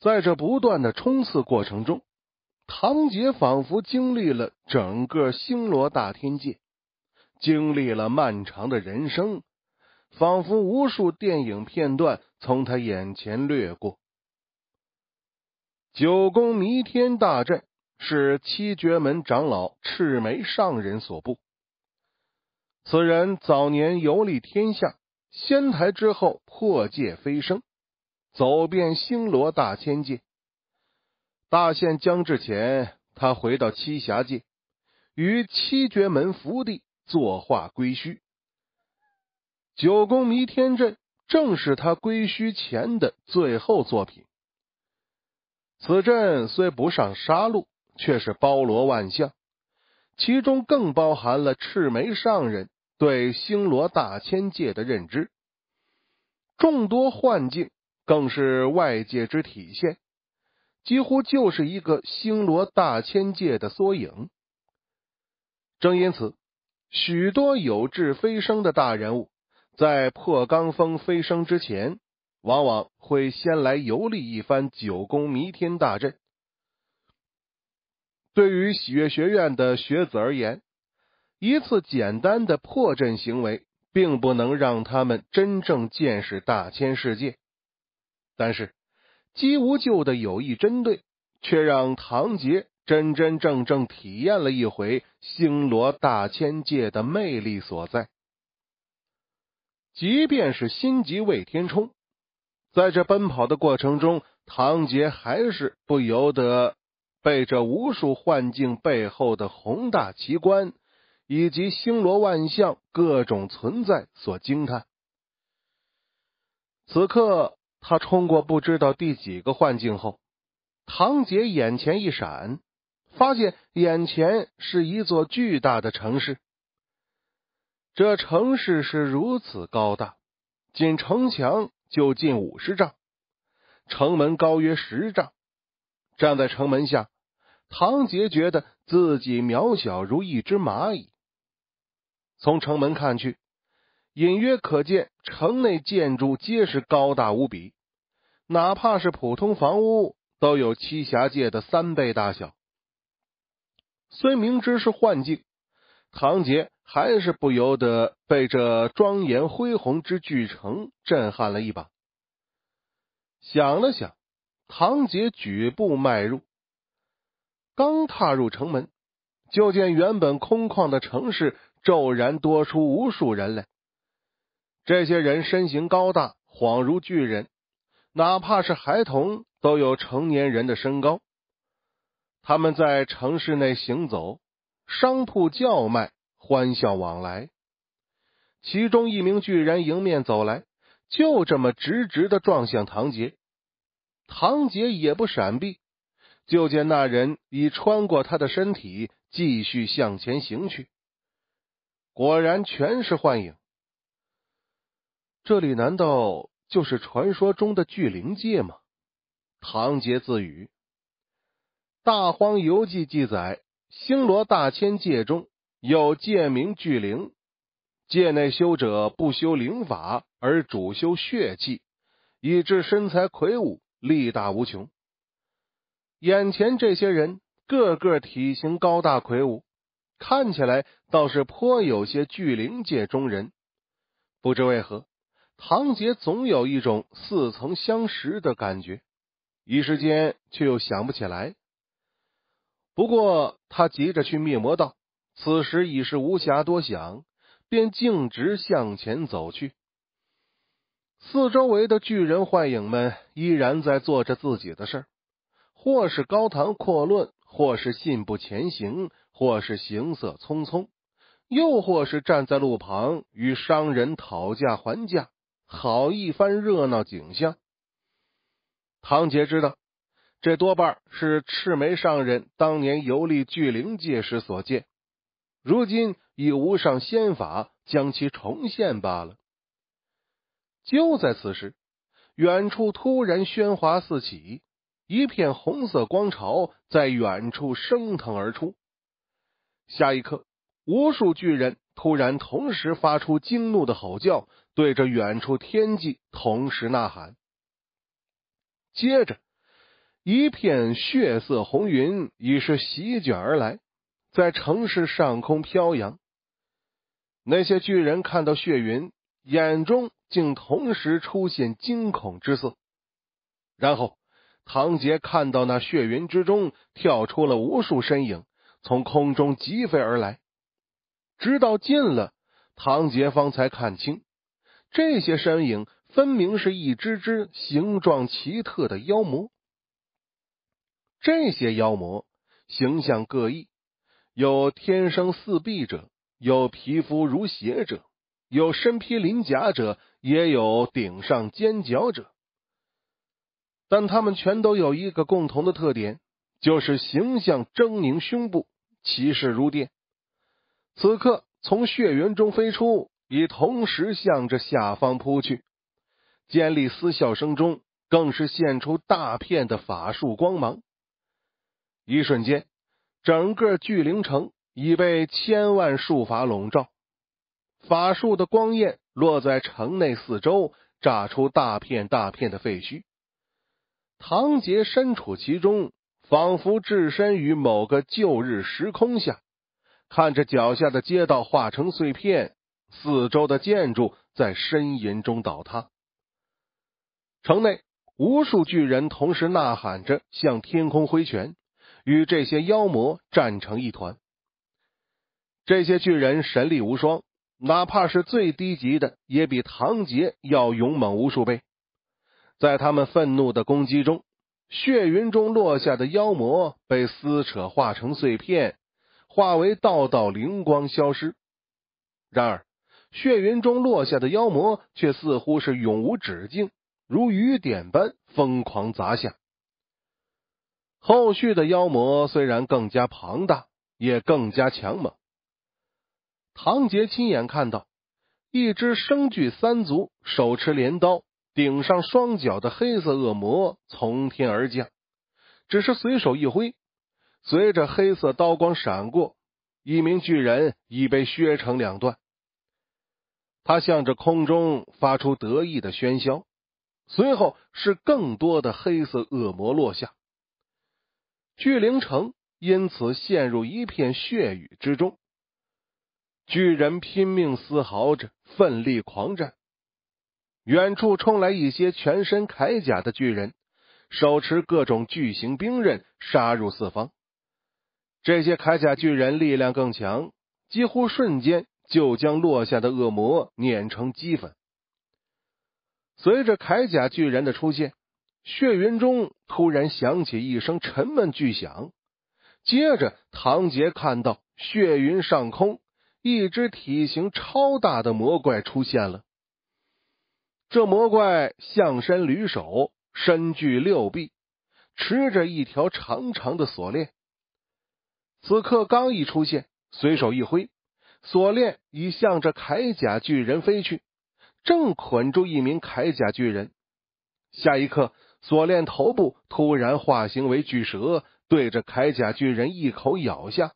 在这不断的冲刺过程中，唐杰仿佛经历了整个星罗大天界，经历了漫长的人生，仿佛无数电影片段从他眼前掠过。九宫弥天大阵是七绝门长老赤眉上人所布，此人早年游历天下仙台之后破界飞升。走遍星罗大千界，大限将至前，他回到栖霞界，于七绝门福地作画归墟。九宫迷天阵正是他归墟前的最后作品。此阵虽不上杀戮，却是包罗万象，其中更包含了赤眉上人对星罗大千界的认知，众多幻境。更是外界之体现，几乎就是一个星罗大千界的缩影。正因此，许多有志飞升的大人物，在破罡峰飞升之前，往往会先来游历一番九宫弥天大阵。对于喜悦学院的学子而言，一次简单的破阵行为，并不能让他们真正见识大千世界。但是，姬无咎的有意针对，却让唐杰真真正正体验了一回星罗大千界的魅力所在。即便是心急未天冲，在这奔跑的过程中，唐杰还是不由得被这无数幻境背后的宏大奇观，以及星罗万象各种存在所惊叹。此刻。他冲过不知道第几个幻境后，唐杰眼前一闪，发现眼前是一座巨大的城市。这城市是如此高大，仅城墙就近五十丈，城门高约十丈。站在城门下，唐杰觉得自己渺小如一只蚂蚁。从城门看去，隐约可见城内建筑皆是高大无比。哪怕是普通房屋，都有栖霞界的三倍大小。虽明知是幻境，唐杰还是不由得被这庄严恢宏之巨城震撼了一把。想了想，唐杰举步迈入，刚踏入城门，就见原本空旷的城市骤然多出无数人来。这些人身形高大，恍如巨人。哪怕是孩童都有成年人的身高，他们在城市内行走，商铺叫卖，欢笑往来。其中一名巨人迎面走来，就这么直直的撞向唐杰，唐杰也不闪避，就见那人已穿过他的身体，继续向前行去。果然，全是幻影。这里难道？就是传说中的巨灵界吗？唐杰自语。《大荒游记》记载，星罗大千界中有界名巨灵界，内修者不修灵法，而主修血气，以致身材魁梧，力大无穷。眼前这些人个个体型高大魁梧，看起来倒是颇有些巨灵界中人。不知为何。唐杰总有一种似曾相识的感觉，一时间却又想不起来。不过他急着去灭魔道，此时已是无暇多想，便径直向前走去。四周围的巨人幻影们依然在做着自己的事儿，或是高谈阔论，或是信步前行，或是行色匆匆，又或是站在路旁与商人讨价还价。好一番热闹景象。唐杰知道，这多半是赤眉上人当年游历巨灵界时所见，如今以无上仙法将其重现罢了。就在此时，远处突然喧哗四起，一片红色光潮在远处升腾而出。下一刻，无数巨人突然同时发出惊怒的吼叫。对着远处天际同时呐喊，接着一片血色红云已是席卷而来，在城市上空飘扬。那些巨人看到血云，眼中竟同时出现惊恐之色。然后，唐杰看到那血云之中跳出了无数身影，从空中疾飞而来。直到近了，唐杰方才看清。这些身影分明是一只只形状奇特的妖魔。这些妖魔形象各异，有天生四臂者，有皮肤如血者，有身披鳞甲者，也有顶上尖角者。但他们全都有一个共同的特点，就是形象狰狞，胸部气势如电。此刻，从血云中飞出。已同时向着下方扑去，尖利嘶笑声中，更是现出大片的法术光芒。一瞬间，整个巨灵城已被千万术法笼罩，法术的光焰落在城内四周，炸出大片大片的废墟。唐杰身处其中，仿佛置身于某个旧日时空下，看着脚下的街道化成碎片。四周的建筑在呻吟中倒塌，城内无数巨人同时呐喊着向天空挥拳，与这些妖魔战成一团。这些巨人神力无双，哪怕是最低级的，也比唐杰要勇猛无数倍。在他们愤怒的攻击中，血云中落下的妖魔被撕扯化成碎片，化为道道灵光消失。然而。血云中落下的妖魔却似乎是永无止境，如雨点般疯狂砸下。后续的妖魔虽然更加庞大，也更加强猛。唐杰亲眼看到一只生具三足、手持镰刀、顶上双脚的黑色恶魔从天而降，只是随手一挥，随着黑色刀光闪过，一名巨人已被削成两段。他向着空中发出得意的喧嚣，随后是更多的黑色恶魔落下，巨灵城因此陷入一片血雨之中。巨人拼命嘶嚎着，奋力狂战。远处冲来一些全身铠甲的巨人，手持各种巨型兵刃杀入四方。这些铠甲巨人力量更强，几乎瞬间。就将落下的恶魔碾成齑粉。随着铠甲巨人的出现，血云中突然响起一声沉闷巨响，接着唐杰看到血云上空一只体型超大的魔怪出现了。这魔怪象身驴首，身具六臂，持着一条长长的锁链。此刻刚一出现，随手一挥。锁链已向着铠甲巨人飞去，正捆住一名铠甲巨人。下一刻，锁链头部突然化形为巨蛇，对着铠甲巨人一口咬下，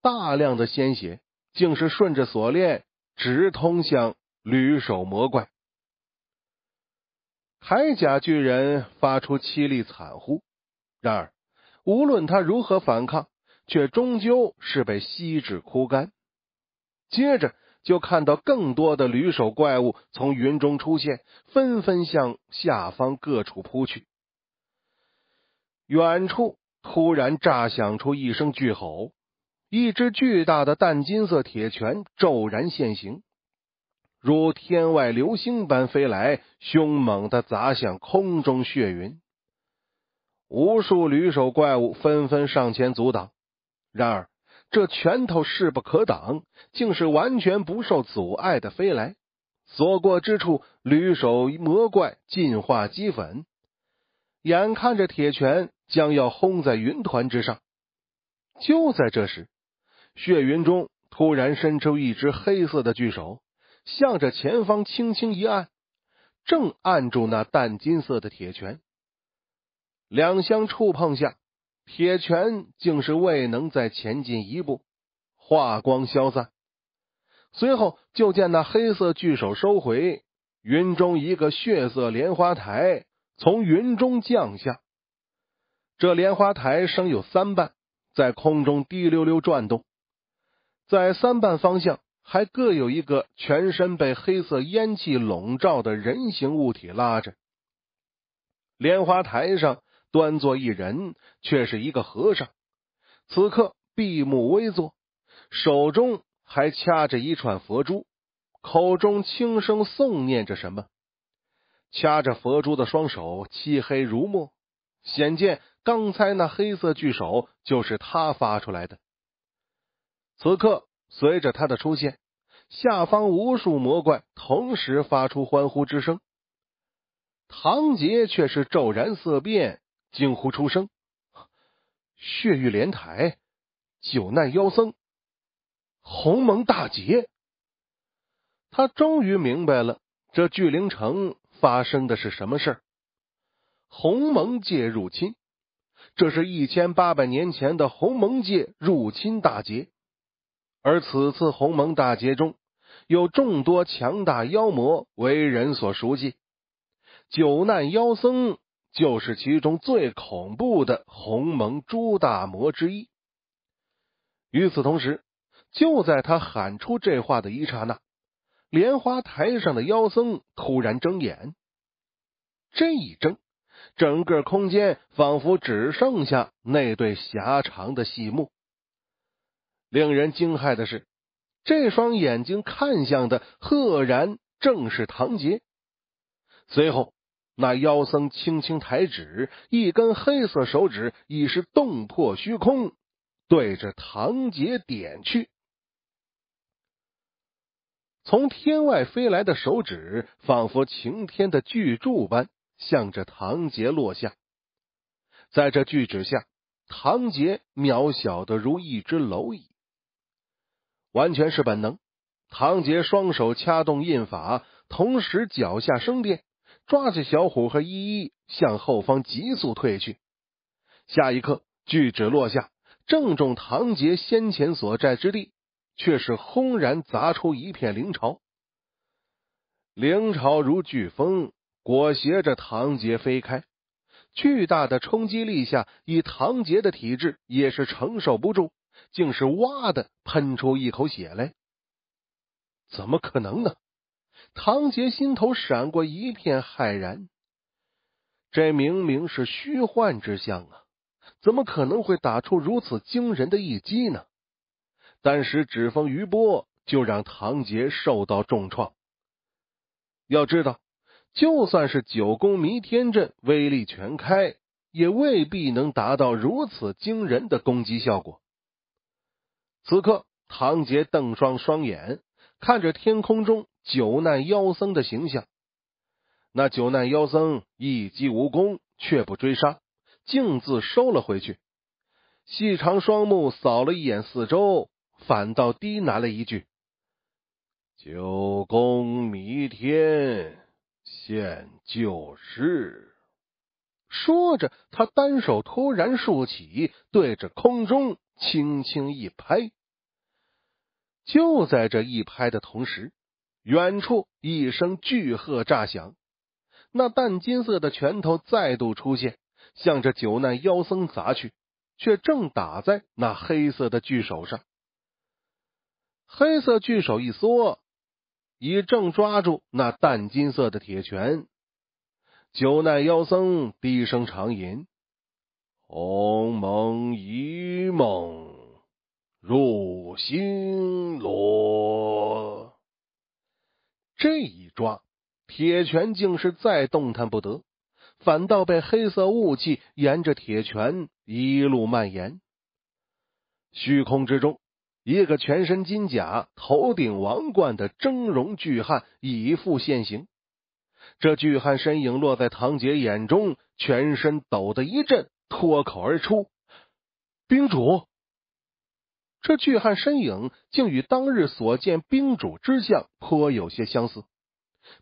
大量的鲜血竟是顺着锁链直通向驴首魔怪。铠甲巨人发出凄厉惨呼，然而无论他如何反抗，却终究是被吸至枯干。接着就看到更多的驴手怪物从云中出现，纷纷向下方各处扑去。远处突然炸响出一声巨吼，一只巨大的淡金色铁拳骤然现形，如天外流星般飞来，凶猛的砸向空中血云。无数驴手怪物纷纷上前阻挡，然而……这拳头势不可挡，竟是完全不受阻碍的飞来，所过之处，吕手魔怪进化积粉。眼看着铁拳将要轰在云团之上，就在这时，血云中突然伸出一只黑色的巨手，向着前方轻轻一按，正按住那淡金色的铁拳，两相触碰下。铁拳竟是未能再前进一步，化光消散。随后就见那黑色巨手收回，云中一个血色莲花台从云中降下。这莲花台生有三瓣，在空中滴溜溜转动，在三瓣方向还各有一个全身被黑色烟气笼罩的人形物体拉着。莲花台上。端坐一人，却是一个和尚。此刻闭目微坐，手中还掐着一串佛珠，口中轻声诵念着什么。掐着佛珠的双手漆黑如墨，显见刚才那黑色巨手就是他发出来的。此刻随着他的出现，下方无数魔怪同时发出欢呼之声。唐杰却是骤然色变。惊呼出声：“血玉莲台，九难妖僧，鸿蒙大劫。”他终于明白了，这巨灵城发生的是什么事儿。鸿蒙界入侵，这是一千八百年前的鸿蒙界入侵大劫，而此次鸿蒙大劫中有众多强大妖魔为人所熟悉，九难妖僧。就是其中最恐怖的鸿蒙诸大魔之一。与此同时，就在他喊出这话的一刹那，莲花台上的妖僧突然睁眼。这一睁，整个空间仿佛只剩下那对狭长的细目。令人惊骇的是，这双眼睛看向的，赫然正是唐杰。随后。那妖僧轻轻抬指，一根黑色手指已是洞破虚空，对着唐杰点去。从天外飞来的手指，仿佛晴天的巨柱般，向着唐杰落下。在这巨指下，唐杰渺小的如一只蝼蚁。完全是本能，唐杰双手掐动印法，同时脚下生电，抓起小虎和依依，向后方急速退去。下一刻，巨指落下，正中唐杰先前所在之地，却是轰然砸出一片灵潮。灵潮如飓风，裹挟着唐杰飞开。巨大的冲击力下，以唐杰的体质也是承受不住，竟是哇的喷出一口血来。怎么可能呢？唐杰心头闪过一片骇然，这明明是虚幻之象啊，怎么可能会打出如此惊人的一击呢？但是指风余波就让唐杰受到重创。要知道，就算是九宫迷天阵威力全开，也未必能达到如此惊人的攻击效果。此刻，唐杰瞪双双眼，看着天空中。九难妖僧的形象，那九难妖僧一击无功，却不追杀，径自收了回去。细长双目扫了一眼四周，反倒低喃了一句：“九宫弥天现旧事。”说着，他单手突然竖起，对着空中轻轻一拍。就在这一拍的同时，远处一声巨喝炸响，那淡金色的拳头再度出现，向着九难妖僧砸去，却正打在那黑色的巨手上。黑色巨手一缩，已正抓住那淡金色的铁拳。九难妖僧低声长吟：“鸿蒙一梦入心。”这一抓，铁拳竟是再动弹不得，反倒被黑色雾气沿着铁拳一路蔓延。虚空之中，一个全身金甲、头顶王冠的峥嵘巨汉已复现形。这巨汉身影落在唐杰眼中，全身抖得一震，脱口而出：“冰主。”这巨汉身影竟与当日所见兵主之相颇有些相似，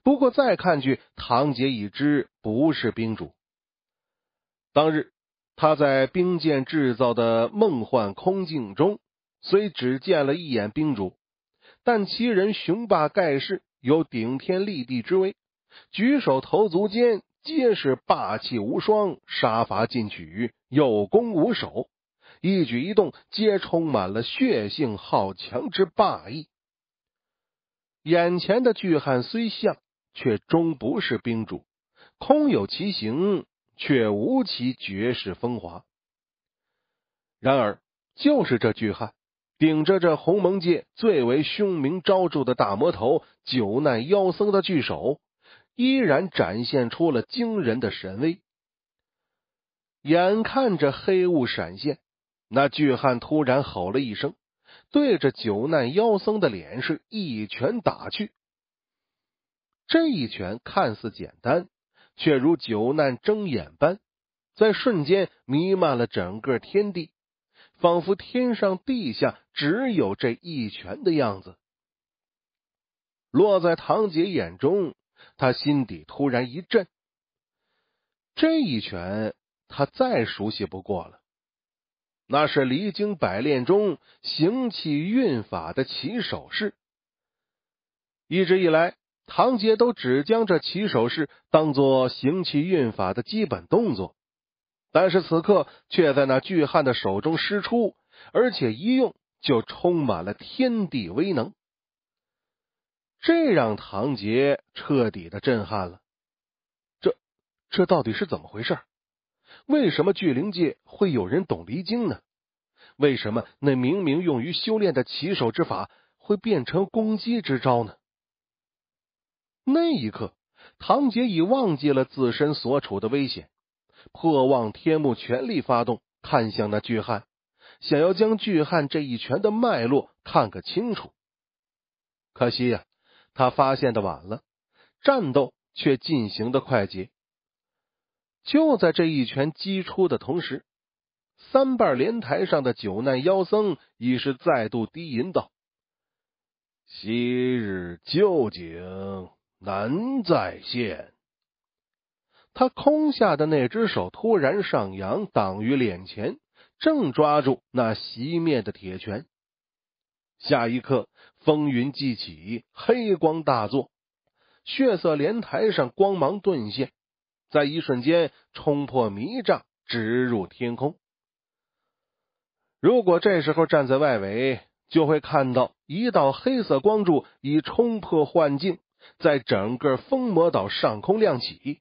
不过再看去，堂姐已知不是兵主。当日他在冰剑制造的梦幻空境中，虽只见了一眼兵主，但其人雄霸盖世，有顶天立地之威，举手投足间皆是霸气无双，杀伐进取，有攻无守。一举一动皆充满了血性好强之霸意。眼前的巨汉虽像，却终不是兵主，空有其形，却无其绝世风华。然而，就是这巨汉，顶着这鸿蒙界最为凶名昭著的大魔头九难妖僧的巨手，依然展现出了惊人的神威。眼看着黑雾闪现。那巨汉突然吼了一声，对着九难妖僧的脸是一拳打去。这一拳看似简单，却如九难睁眼般，在瞬间弥漫了整个天地，仿佛天上地下只有这一拳的样子。落在唐杰眼中，他心底突然一震。这一拳，他再熟悉不过了。那是离经百炼中行气运法的起手式。一直以来，唐杰都只将这起手式当做行气运法的基本动作，但是此刻却在那巨汉的手中施出，而且一用就充满了天地威能。这让唐杰彻底的震撼了。这这到底是怎么回事？为什么巨灵界会有人懂离经呢？为什么那明明用于修炼的起手之法会变成攻击之招呢？那一刻，唐杰已忘记了自身所处的危险，破望天幕全力发动，看向那巨汉，想要将巨汉这一拳的脉络看个清楚。可惜呀，他发现的晚了，战斗却进行的快捷。就在这一拳击出的同时，三瓣莲台上的九难妖僧已是再度低吟道：“昔日旧景难再现。”他空下的那只手突然上扬，挡于脸前，正抓住那熄灭的铁拳。下一刻，风云际起，黑光大作，血色莲台上光芒顿现。在一瞬间冲破迷障，直入天空。如果这时候站在外围，就会看到一道黑色光柱已冲破幻境，在整个封魔岛上空亮起。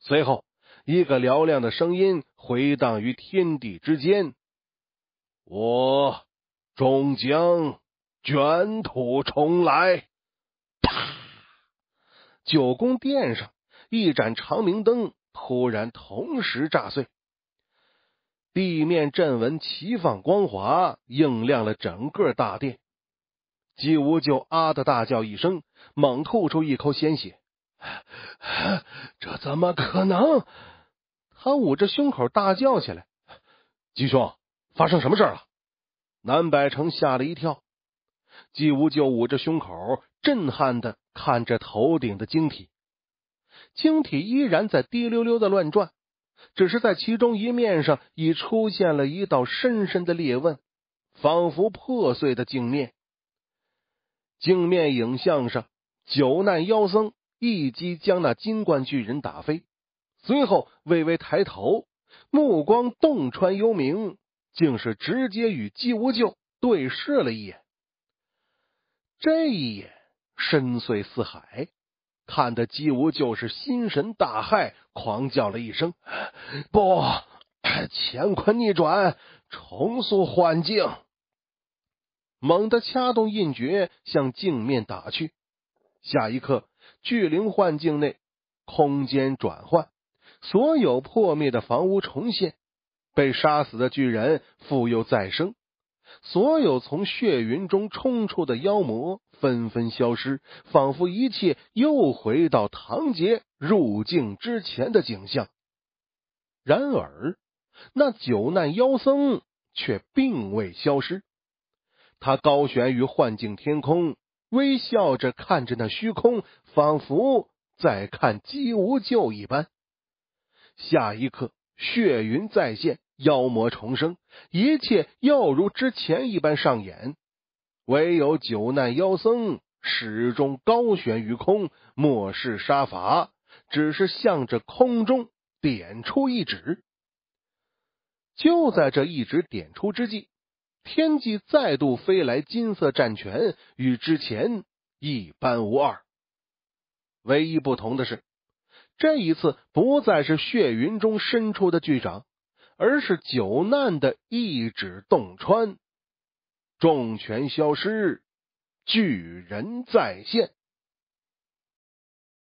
随后，一个嘹亮的声音回荡于天地之间：“我终将卷土重来！”啪，九宫殿上。一盏长明灯突然同时炸碎，地面阵纹齐放光华，映亮了整个大殿。姬无咎的大叫一声，猛吐出一口鲜血。这怎么可能？他捂着胸口大叫起来：“姬兄，发生什么事了？”南百城吓了一跳，姬无咎捂着胸口，震撼的看着头顶的晶体。晶体依然在滴溜溜的乱转，只是在其中一面上已出现了一道深深的裂纹，仿佛破碎的镜面。镜面影像上，九难妖僧一击将那金冠巨人打飞，随后微微抬头，目光洞穿幽冥，竟是直接与姬无咎对视了一眼。这一眼深邃似海。看得姬无就是心神大骇，狂叫了一声：“不！”乾坤逆转，重塑幻境，猛地掐动印诀，向镜面打去。下一刻，巨灵幻境内空间转换，所有破灭的房屋重现，被杀死的巨人复又再生。所有从血云中冲出的妖魔纷纷消失，仿佛一切又回到唐杰入境之前的景象。然而，那九难妖僧却并未消失，他高悬于幻境天空，微笑着看着那虚空，仿佛在看姬无咎一般。下一刻，血云再现。妖魔重生，一切又如之前一般上演。唯有九难妖僧始终高悬于空，漠视杀伐，只是向着空中点出一指。就在这一指点出之际，天际再度飞来金色战拳，与之前一般无二。唯一不同的是，这一次不再是血云中伸出的巨掌。而是九难的一指洞穿，重拳消失，巨人再现。